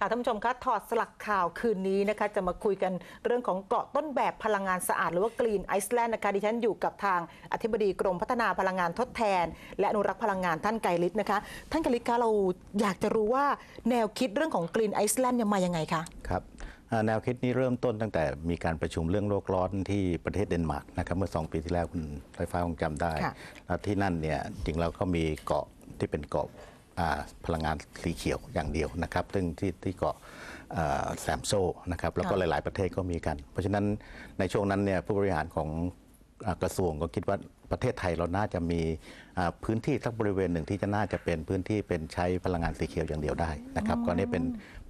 ค่ะท่านผู้ชมคะถอดสลักข่าวคืนนี้นะคะจะมาคุยกันเรื่องของเกาะต้นแบบพลังงานสะอาดหรือว่ากรีนไอซ์แลนด์นะคะดิฉันอยู่กับทางอธิบดีกรมพัฒนาพลังงานทดแทน และอนุรักษ์พลังงานท่านไกลิศนะคะท่านไกลิศคะเราอยากจะรู้ว่าแนวคิดเรื่องของกรีนไอซ์แลนด์ยังมายังไงคะ ครับแนวคิดนี้เริ่มต้นตั้งแต่มีการประชุมเรื่องโลกร้อนที่ประเทศเดนมาร์กนะครับเมื่อ 2 ปีที่แล้วคุณไฟฟ้าคงจำได้ที่นั่นเนี่ยจริงเราก็มีเกาะที่เป็นเกาะพลังงานสีเขียว อย่างเดียวนะครับซึ่งที่ที่เกาะแซมโซนะครับ แล้วก็หลายๆประเทศก็มีกัน เพราะฉะนั้นในช่วงนั้นเนี่ยผู้บริหารของกระทรวงก็คิดว่าประเทศไทยเราน่าจะมีพื้นที่สักบริเวณหนึ่งที่จะน่าจะเป็นพื้นที่เป็นใช้พลังงานสีเขียวอย่างเดียวได้นะครับก็นี่เป็น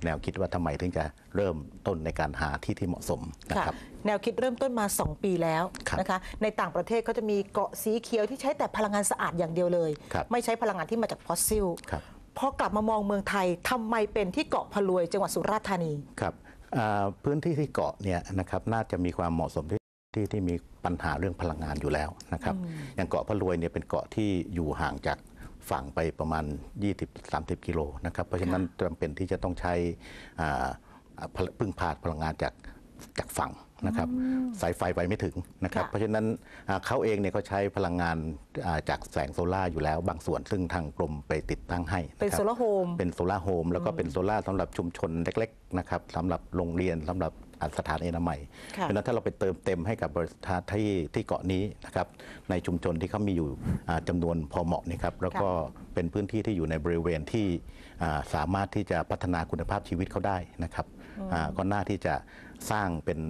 แนวคิดว่าทำไมถึงจะเริ่มต้นในการหาที่ที่เหมาะสมนะครับแนวคิดเริ่มต้นมา 2 ปีแล้วนะคะในต่างประเทศเขาจะมีเกาะสีเขียวที่ใช้แต่พลังงานสะอาดอย่างเดียวเลย ไม่ใช้พลังงานที่มาจากฟอสซิลพอกลับมามองเมืองไทยทำไมเป็นที่เกาะพลวยจังหวัดสุราษฎร์ธานีครับพื้นที่ที่เกาะเนี่ยนะครับน่าจะมีความเหมาะสมที่ที่ที่มีปัญหาเรื่องพลังงานอยู่แล้วนะครับอย่างเกาะพะลวยเนี่ยเป็นเกาะที่อยู่ห่างจากฝั่งไปประมาณ 20-30 กิโลนะครับเพราะฉะนั้นจำเป็นที่จะต้องใช้พึ่งพาพลังงานจากจากฝั่งนะครับสายไฟไปไม่ถึงนะครับเพราะฉะนั้นเขาเองเนี่ยเขาใช้พลังงานจากแสงโซล่าอยู่แล้วบางส่วนซึ่งทางกรมไปติดตั้งให้เป็นโซล่าโฮมเป็นโซล่าโฮมแล้วก็เป็นโซล่าสำหรับชุมชนเล็กๆนะครับสำหรับโรงเรียนสำหรับสถานเอนามัยเพราะนั้นถ้าเราไปเติมเต็มให้กับบริษัทที่ที่เกาะนี้นะครับ ในชุมชนที่เขามีอยู่จำนวนพอเหมาะนี่ครับ แล้วก็เป็นพื้นที่ที่อยู่ในบริเวณที่สามารถที่จะพัฒนาคุณภาพชีวิตเขาได้นะครับก็น่าที่จะสร้างเป็น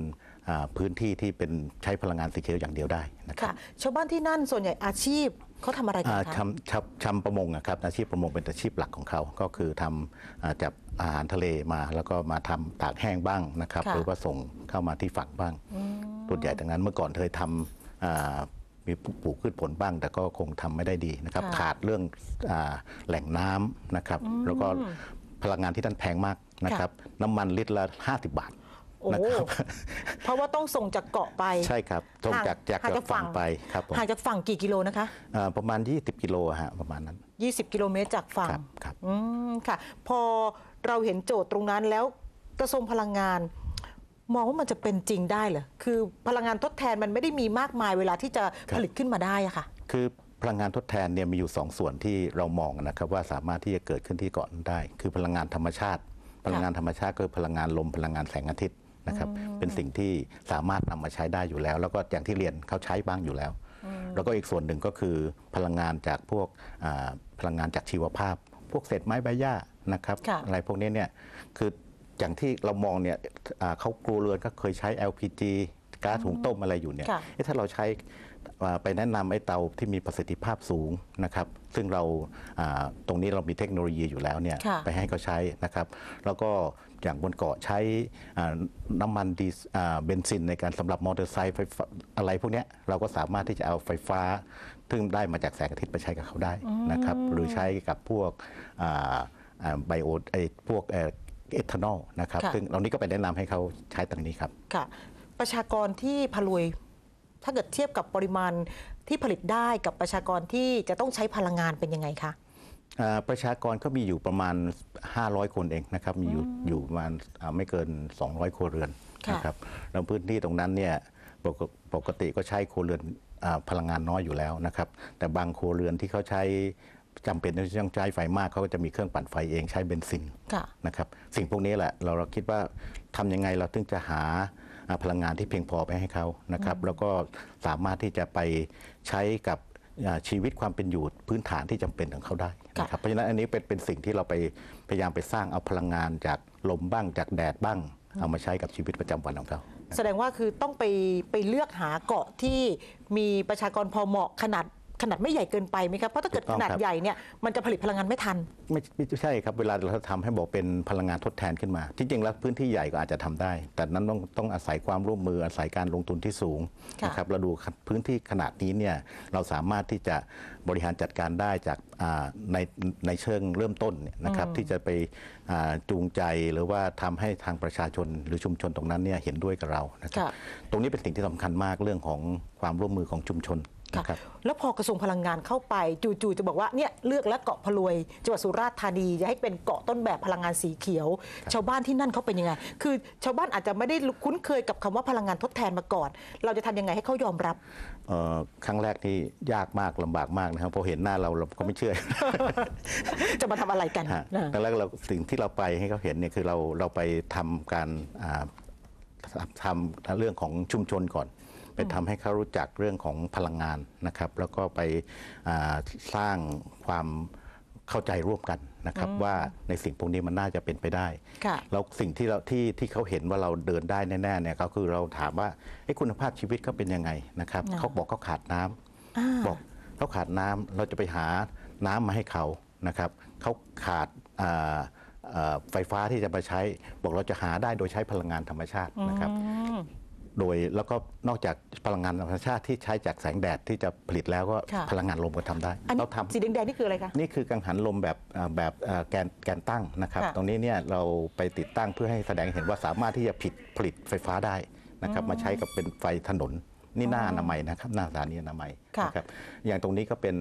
พื้นที่ที่เป็นใช้พลังงานสีเขียวอย่างเดียวได้นะครับชาวบ้านที่นั่นส่วนใหญ่อาชีพเขาทำอะไรกันคะชำชำำประมงอะครับอาชีพประมงเป็นอาชีพหลักของเขา ก็คือทำจับอาหารทะเลมา แล้วก็มาทำตากแห้งบ้างนะครับหรือว่าส่งเข้ามาที่ฝั่งบ้างตุวนใหญ่ทังนั้นเมื่อก่อนเคยทำอมีปลูกพืชผลบ้าง แต่ก็คงทำไม่ได้ดีนะครับขาดเรื่องอแหล่งน้ำนะครับแล้วก็พลังงานที่ท่านแพงมากนะครับน้ำมันลิตรละ 50 บาทนะครับเพราะว่าต้องส่งจากเกาะไป ใช่ครับส่งจากจากจากฝั่งไปครับผมห่างจากฝั่งกี่กิโลนะคะประมาณ 20 กิโลฮะประมาณนั้น20 กิโลเมตรจากฝั่งครับอืมค่ะ พอเราเห็นโจทย์ตรงนั้นแล้วกระทรวงพลังงานมองว่ามันจะเป็นจริงได้เหรอคือพลังงานทดแทนมันไม่ได้มีมากมายเวลาที่จะผลิตขึ้นมาได้อะค่ะ คือพลังงานทดแทนเนี่ยมีอยู่ 2 ส่วนที่เรามองนะครับว่าสามารถที่จะเกิดขึ้นที่เกาะได้ คือพลังงานธรรมชาติ พลังงานธรรมชาติก็คือพลังงานลมพลังงานแสงอาทิตย์นะครับเป็นสิ่งที่สามารถนำมาใช้ได้อยู่แล้ว แล้วก็อย่างที่เรียนเขาใช้บ้างอยู่แล้ว แล้วก็อีกส่วนหนึ่งก็คือพลังงานจากพวกพลังงานจากชีวภาพ พวกเศษไม้ใบหญ้านะครับอะไรพวกนี้เนี่ยคืออย่างที่เรามองเนี่ยเขากลัวเรือนก็เคยใช้ LPG ก๊าซหุงต้ม อะไรอยู่เนี่ย ถ้าเราใช้ไปแนะนำไอ้เตาที่มีประสิทธิภาพสูงนะครับ ซึ่งเราตรงนี้เรามีเทคโนโลยีอยู่แล้วเนี่ย ไปให้เขาใช้นะครับ แล้วก็อย่างบนเกาะใช้น้ำมันดีเบนซิน ในการสำหรับมอเตอร์ไซค์อะไรพวกนี้เราก็สามารถที่จะเอาไฟฟ้าซึ่งได้มาจากแสงอาทิตย์ ไปใช้กับเขาได้นะครับ หรือใช้กับพวกไบโอไอพวกเอทานอลนะครับ ซึ่งเรานี้ก็ไปแนะนำให้เขาใช้ตรงนี้ครับค่ะประชากรที่พลวยถ้าเกิดเทียบกับปริมาณที่ผลิตได้กับประชากรที่จะต้องใช้พลังงานเป็นยังไงคะประชากรก็มีอยู่ประมาณ 500 คนเองนะครับมีอยู่อยู่ประมาณไม่เกิน 200ครัวเรือนนะครับแล้วพื้นที่ตรงนั้นเนี่ยปกติก็ใช้ครัวเรือนพลังงานน้อยอยู่แล้วนะครับแต่บางครัวเรือนที่เขาใช้จำเป็นที่ต้องใช้ไฟมากเขาก็จะมีเครื่องปั่นไฟเองใช้เบนซินนะครับสิ่งพวกนี้แหละเราเราคิดว่าทํำยังไงเราถึงจะหาพลังงานที่เพียงพอไปให้เขานะครับแล้วก็สามารถที่จะไปใช้กับชีวิตความเป็นอยู่พื้นฐานที่จำเป็นของเขาได้นะครับเพราะฉะนั้นอันนี้เป็นเป็นสิ่งที่เราไปพยายามไปสร้างเอาพลังงานจากลมบ้างจากแดดบ้าง เอามาใช้กับชีวิตประจำวันของเขา แสดงว่าคือต้องไปไปเลือกหาเกาะที่มีประชากรพอเหมาะขนาดขนาดไม่ใหญ่เกินไปไหมครับ เพราะถ้าเกิดขนาดใหญ่เนี่ยมันจะผลิตพลังงานไม่ทันไม่ไม่ใช่ครับเวลาเราทำให้บอกเป็นพลังงานทดแทนขึ้นมาที่จริงแล้วพื้นที่ใหญ่ก็อาจจะทำได้ แต่นั้นต้องต้องอาศัยความร่วมมือ อาศัยการลงทุนที่สูงนะครับเราดูพื้นที่ขนาดนี้เนี่ยเราสามารถที่จะบริหารจัดการได้จากในในเชิงเริ่มต้นนะครับที่จะไปจูงใจหรือว่าทำให้ทางประชาชนหรือชุมชนตรงนั้นเนี่ยเห็นด้วยกับเรานะครับตรงนี้เป็นสิ่งที่สำคัญมากเรื่องของความร่วมมือของชุมชนแล้วพอกระทรวงพลังงานเข้าไปจู่ๆจะบอกว่าเนี่ยเลือกและเกาะพลวยจังหวัดสุราษฎร์ธานีจะให้เป็นเกาะต้นแบบพลังงานสีเขียว ชาวบ้านที่นั่นเขาเป็นยังไง คือชาวบ้านอาจจะไม่ได้คุ้นเคยกับคำว่าพลังงานทดแทนมาก่อน เราจะทำยังไงให้เขายอมรับครั้งแรกนี่ยากมากลำบากมากนะครับพอเห็นหน้าเราเราก็ไม่เชื่อจะมาทำอะไรกันครั้งแรกเราสิ่งที่เราไปให้เขาเห็นเนี่ยคือเราเราไปทำการทำเรื่องของชุมชนก่อนไปทำให้เขารู้จักเรื่องของพลังงานนะครับ แล้วก็ไปสร้างความเข้าใจร่วมกันนะครับว่าในสิ่งพวกนี้มันน่าจะเป็นไปได้แล้วสิ่งที่เราที่ที่เขาเห็นว่าเราเดินได้แน่ๆเนี่ยก็คือเราถามว่าคุณภาพชีวิตเขาเป็นยังไงนะครับ เขาบอกเขาขาดน้ำบอกเขาขาดน้ำเราจะไปหาน้ำมาให้เขานะครับ เขาขาดไฟฟ้าที่จะมาใช้ บอกเราจะหาได้โดยใช้พลังงานธรรมชาตินะครับโดยแล้วก็นอกจากพลังงานธรรมชาติที่ใช้จากแสงแดดที่จะผลิตแล้วก็พลังงานลมก็ทำได้นน้เราทำสีแดงๆนี่คืออะไรคะนี่คือกังหันลมแบบแบบแกนแกนตั้งนะครับตรงนี้เนี่ยเราไปติดตั้งเพื่อให้แสดงเห็นว่าสามารถที่จะผลิตผลิตไฟฟ้าได้นะครับมาใช้กับเป็นไฟถนนนี่หน้าอนามัยนะครับหน้าสถานีอนามัยะนะครับอย่างตรงนี้ก็เป็น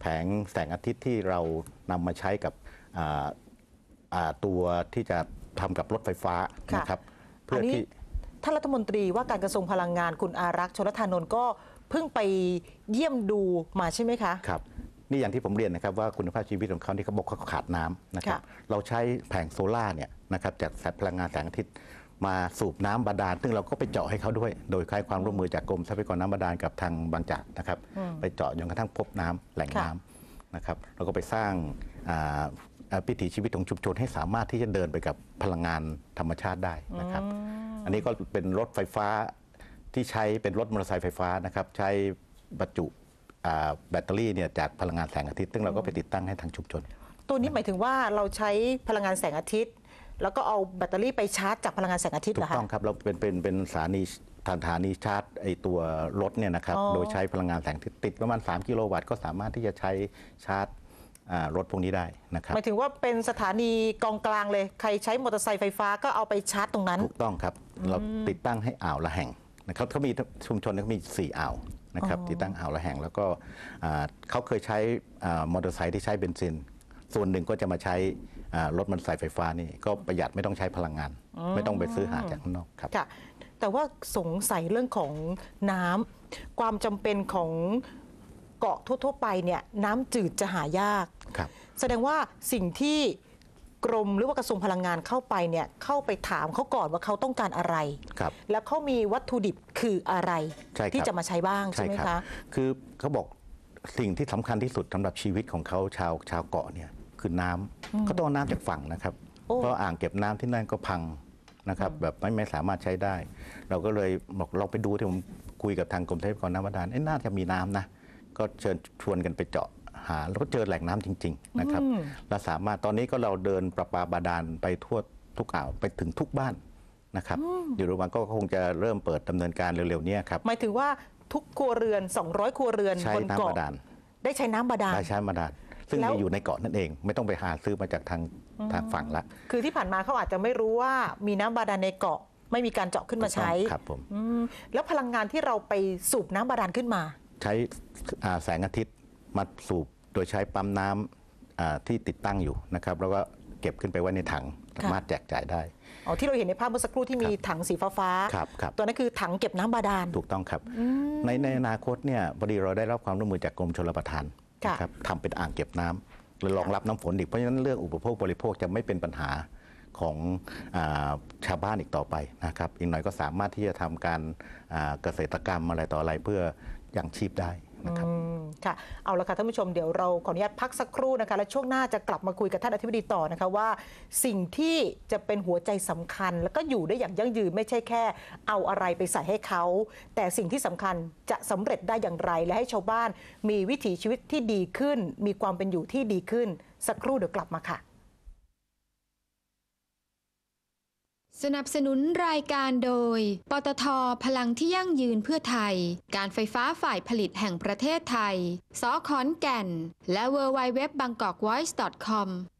แผงแสงอาทิตย์ที่เรานำมาใช้กับตัวที่จะทำกับรถไฟฟ้านะครับเพื่อที่ท่านรัฐมนตรีว่าการกระทรวงพลังงาน คุณอารักษ์ชลธานนท์ก็เพิ่งไปเยี่ยมดูมาใช่ไหมคะ ครับ นี่อย่างที่ผมเรียนนะครับ ว่าคุณภาพชีวิตของเขาที่เขาบอกเขาขาดน้ำนะครับ เราใช้แผงโซล่าเนี่ยนะครับจากแสงพลังงานแสงอาทิตย์ มาสูบน้ำบาดาล ซึ่งเราก็ไปเจาะให้เขาด้วยโดยใช้ความร่วมมือจากกรมทรัพยากรน้ำบาดาลกับทางบางจากนะครับ ไปเจาะจนกระทั่งพบน้ำ แหล่งน้ำนะครับเราก็ไปสร้างพิถีชีวิตของชุมชนให้สามารถที่จะเดินไปกับพลังงานธรรมชาติได้นะครับอันนี้ก็เป็นรถไฟฟ้าที่ใช้เป็นรถมอเตอร์ไซค์ไฟฟ้านะครับใช้บรรจุแบตเตอรี่เนี่ยจากพลังงานแสงอาทิตย์ซึ่งเราก็ไปติดตั้งให้ทางชุมชนตัวนี้หมายถึงว่าเราใช้พลังงานแสงอาทิตย์ แล้วก็เอาแบตเตอรี่ไปชาร์จจากพลังงานแสงอาทิตย์ถูกต้องครับเราเป็นเป็นเป็นสถานีฐานฐานีชาร์จไอตัวรถเนี่ยนะครับโดยใช้พลังงานแสงอาทิตย์ติดประมาณ 3 กิโลวัตต์ก็สามารถที่จะใช้ชาร์จรถพวกนี้ได้นะครับหมายถึงว่าเป็นสถานีกองกลางเลย ใครใช้มอเตอร์ไซค์ไฟฟ้าก็เอาไปชาร์จตรงนั้นถูกต้องครับเราติดตั้งให้อ่าวละแห่งนะครับเขามีชุมชนเขามี4อ่าวนะครับติดตั้งอ่าวละแห่ง แล้วก็เขาเคยใช้มอเตอร์ไซค์ที่ใช้เบนซิน ส่วนหนึ่งก็จะมาใช้รถมอเตอร์ไซค์ไฟฟ้านี่ก็ประหยัดไม่ต้องใช้พลังงาน ไม่ต้องไปซื้อหาจากข้างนอกครับแต่ว่าสงสัยเรื่องของน้ำความจำเป็นของเกาะทั่วๆไปเนี่ยน้ำจืดจะหายากแสดงว่าสิ่งที่กรมหรือว่ากระทรวงพลังงานเข้าไปเนี่ยเข้าไปถามเขาก่อนว่าเขาต้องการอะไรรแล้วเขามีวัตถุดิบคืออะไรรที่จะมาใช้บ้างใช่ไหมคะคือเขาบอกสิ่งที่สำคัญที่สุดสำหรับชีวิตของเขาชาวชาวเกาะเนี่ยคือน้ำเขาต้องน้ำจากฝั่งนะครับเพราะอ่างเก็บน้ำที่นั่นก็พังนะครับแบบไม่ไม่สามารถใช้ได้ เราก็เลยบอกเราไปดูที่ผมคุยกับทางกรมทรัพยากรน้ำบาดาลอ้น่าจะมีน้ำนะก็เชิญชวนกันไปเจาะหาแล้วก็เจอแหล่งน้ำจริง ๆ นะครับเราสามารถตอนนี้ก็เราเดินประปาบาดาลไปทั่วทุกอ่าวไปถึงทุกบ้านนะครับอยู่ระหว่างก็คงจะเริ่มเปิดดำเนินการเร็วๆนี้ครับหมายถึงว่าทุกครัวเรือน 200ครัวเรือนบนเกาะได้ใช้น้ำบาดาลได้ใช้บาดาลซึ่งมีอยู่ในเกาะนั่นเอง ไม่ต้องไปหาซื้อมาจากทางทางฝั่งละคือที่ผ่านมาเขาอาจจะไม่รู้ว่ามีน้ำบาดาลในเกาะ ไม่มีการเจาะขึ้นมาใช้ครับผมแล้วพลังงานที่เราไปสูบน้ำบาดาลขึ้นมาใช้แสงอาทิตย์มาสูบโดยใช้ปั๊มน้ำที่ติดตั้งอยู่นะครับ แล้วก็เก็บขึ้นไปไว้ในถังสามารถแจกจ่ายได้อ๋อที่เราเห็นในภาพเมื่อสักครู่ที่มีถังสีฟ้าครับครับตัวนั้นคือถังเก็บน้ำบาดาลถูกต้องครับ ในในอนาคตเนี่ยพอดีเราได้รับความร่วมมือจากกรมชลประทานครับทำเป็นอ่างเก็บน้ำแระรองรับน้ำฝนอีกเพราะฉะนั้นเรื่องอุปโภคบริโภคจะไม่เป็นปัญหาของอชาวบ้านอีกต่อไปนะครับอีกหน่อยก็สามารถที่จะทำการเกษตรกรรมอะไรต่ออะไรเพื่อยังชีพได้นะครับค่ะเอาละค่ะท่านผู้ชมเดี๋ยวเราขออนุญาตพักสักครู่นะคะและช่วงหน้าจะกลับมาคุยกับท่านอธิบดีต่อนะคะว่า สิ่งที่จะเป็นหัวใจสำคัญ แล้วก็อยู่ได้อย่างยั่งยืน ไม่ใช่แค่เอาอะไรไปใส่ให้เขา แต่สิ่งที่สำคัญจะสำเร็จได้อย่างไร และให้ชาวบ้านมีวิถีชีวิตที่ดีขึ้น มีความเป็นอยู่ที่ดีขึ้นสักครู่เดี๋ยวกลับมาค่ะสนับสนุนรายการโดย ปตทพลังที่ยั่งยืนเพื่อไทย การไฟฟ้าฝ่ายผลิตแห่งประเทศไทยสอขอนแก่น และ w w w b a n g k o k w o i c e c o m